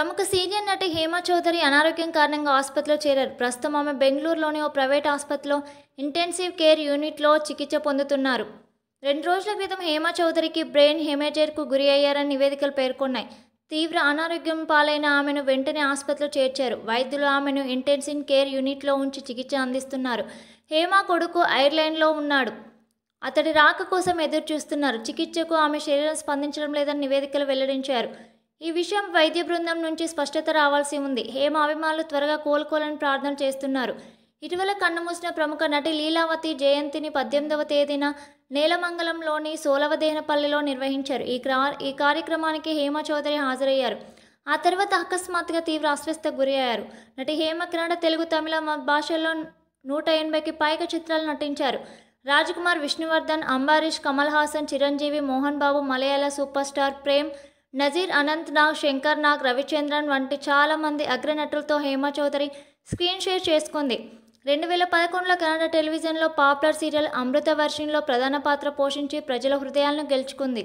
తమకు సీనియర్ నటి హేమా చౌదరి అనారోగ్యం కారణంగా ఆసుపత్రిలో చేరారు ప్రస్తుతం ఆమె బెంగళూరులోని ఓ ప్రైవేట్ ఆసుపత్రిలో ఇంటెన్సివ్ కేర్ యూనిట్లో చికిత్స పొందుతున్నారు రెండు రోజుల క్రితం హేమా చౌదరికి బ్రెయిన్ హెమేజర్కు గురి అయ్యారని నివేదికలు పేర్కొన్నాయి తీవ్ర అనారోగ్యం పాలైన ఆమెను వెంటనే ఆసుపత్రిలో చేర్చారు వైద్యులు ఆమెను ఇంటెన్సివ్ కేర్ యూనిట్లో ఉంచి చికిత్స అందిస్తున్నారు హేమా కొడుకు ఐర్లాండ్లో ఉన్నాడు అతడి రాక కోసం ఎదురు చూస్తున్నారు చికిత్సకు ఆమె శరీరం స్పందించడం లేదని నివేదికలు వెల్లడించారు ఈ విషయం వైద్య బృందం నుంచి స్పష్టత రావాల్సి ఉంది హేమ అభిమానులు త్వరగా కోలుకోవాలని ప్రార్థన చేస్తున్నారు ఇటీవల కన్నుమూసిన ప్రముఖ నటి లీలావతి జయంతిని పద్దెనిమిదవ తేదీన నేలమంగళంలోని సోలవదేహనపల్లిలో నిర్వహించారు ఈ క్రా ఈ కార్యక్రమానికి హేమ చౌదరి హాజరయ్యారు ఆ తర్వాత అకస్మాత్తుగా తీవ్ర అస్వస్థకు గురి అయ్యారు నటి హేమ కన్నడ తెలుగు తమిళ భాషల్లో నూట ఎనభైకి పైగా చిత్రాలు నటించారు రాజ్కుమార్ విష్ణువర్ధన్ అంబారీష్ కమల్ హాసన్ చిరంజీవి మోహన్ బాబు మలయాళ సూపర్ స్టార్ ప్రేమ్ నజీర్ అనంత్నాగ్ శంకర్ నాగ్ రవిచంద్రన్ వంటి చాలామంది అగ్రనటులతో హేమ చౌదరి స్క్రీన్ షేర్ చేసుకుంది రెండు వేల పదకొండులో కన్నడ టెలివిజన్లో పాపులర్ సీరియల్ అమృత వర్షిన్లో ప్రధాన పాత్ర పోషించి ప్రజల హృదయాలను గెలుచుకుంది